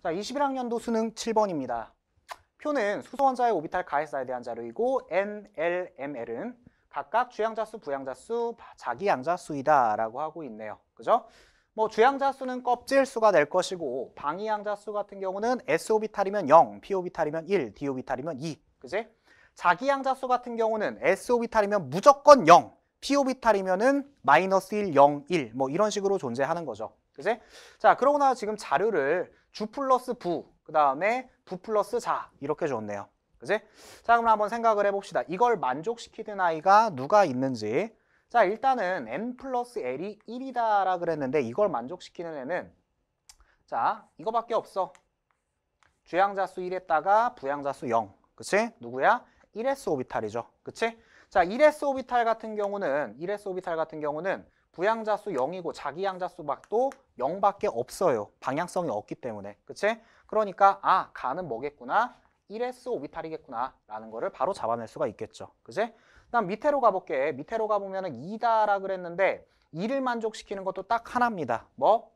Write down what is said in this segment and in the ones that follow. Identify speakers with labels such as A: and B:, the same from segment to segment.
A: 자, 21학년도 수능 7번입니다. 표는 수소원자의 오비탈 가해사에 대한 자료이고 N, L, M, L은 각각 주양자 수, 부양자 수, 자기 양자 수이다 라고 하고 있네요. 그죠? 뭐 주양자 수는 껍질 수가 될 것이고 방위 양자 수 같은 경우는 S 오비탈이면 0, P 오비탈이면 1, D 오비탈이면 2. 그지? 자기 양자 수 같은 경우는 S 오비탈이면 무조건 0, P 오비탈이면은 마이너스 1, 0, 1. 뭐 이런 식으로 존재하는 거죠. 그지? 자, 그러고 나서 지금 자료를 주 플러스 부, 그 다음에 부 플러스 자 이렇게 줬네요. 그지? 자, 그럼 한번 생각을 해봅시다. 이걸 만족시키는 아이가 누가 있는지 자, 일단은 n 플러스 l이 1이다라 그랬는데 이걸 만족시키는 애는 자, 이거밖에 없어. 주양자수 1에다가 부양자수 0. 그치? 누구야? 1s 오비탈이죠. 그치? 자, 1s 오비탈 같은 경우는 1s 오비탈 같은 경우는 부양자 수 0이고 자기 양자 수밖도 0밖에 없어요. 방향성이 없기 때문에. 그치? 그러니까 아, 가는 뭐겠구나. 1S 오비탈이겠구나 라는 거를 바로 잡아낼 수가 있겠죠. 그치? 다음 밑에로 가볼게. 밑에로 가보면 은 2다라 그랬는데 2를 만족시키는 것도 딱 하나입니다. 뭐?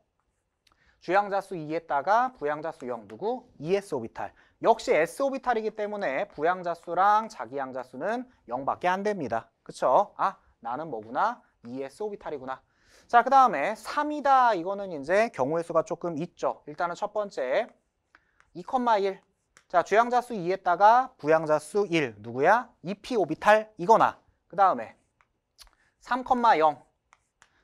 A: 주양자 수 2에다가 부양자 수0 누구? 2S 오비탈. 역시 S 오비탈이기 때문에 부양자 수랑 자기 양자 수는 0밖에 안 됩니다. 그쵸? 아, 나는 뭐구나? ES 소비탈이구나 자, 그 다음에 3이다. 이거는 이제 경우의 수가 조금 있죠. 일단은 첫 번째 2,1. 자, 주양자 수 2에다가 부양자 수 1. 누구야? 2p 오비탈 이거나. 그 다음에 3,0.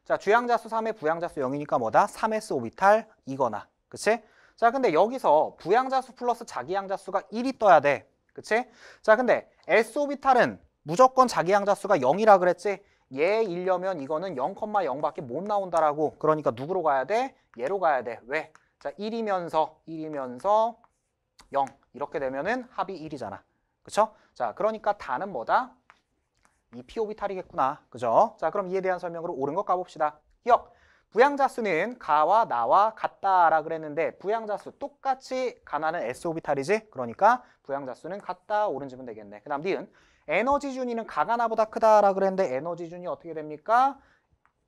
A: 자, 주양자 수 3에 부양자 수 0이니까 뭐다? 3s 오비탈 이거나. 그치? 자, 근데 여기서 부양자 수 플러스 자기양자 수가 1이 떠야 돼. 그치? 자, 근데 s 오비탈은 무조건 자기양자 수가 0이라 그랬지? 얘 1려면 이거는 0,0밖에 못 나온다라고 그러니까 누구로 가야 돼? 얘로 가야 돼. 왜? 자 1이면서 1이면서 0 이렇게 되면은 합이 1이잖아. 그렇죠자 그러니까 다는 뭐다? 이 p 오비탈이겠구나. 그죠? 자 그럼 이에 대한 설명으로 옳은 것 가봅시다. 기억! 부양자수는 가와 나와 같다라 그랬는데 부양자수 똑같이 가나는 S 오비탈이지? 그러니까 부양자수는 같다 오른지면 되겠네. 그 다음 니은 에너지 준이는 가가 나보다 크다라 그랬는데 에너지 준이 어떻게 됩니까?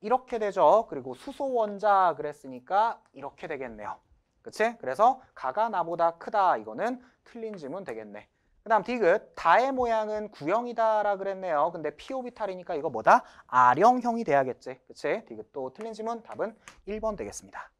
A: 이렇게 되죠. 그리고 수소 원자 그랬으니까 이렇게 되겠네요. 그치? 그래서 가가 나보다 크다 이거는 틀린 지문 되겠네. 그 다음 디귿, 다의 모양은 구형이다라 그랬네요. 근데 피오비탈이니까 이거 뭐다? 아령형이 돼야겠지. 그치? 디귿 또 틀린 지문 답은 1번 되겠습니다.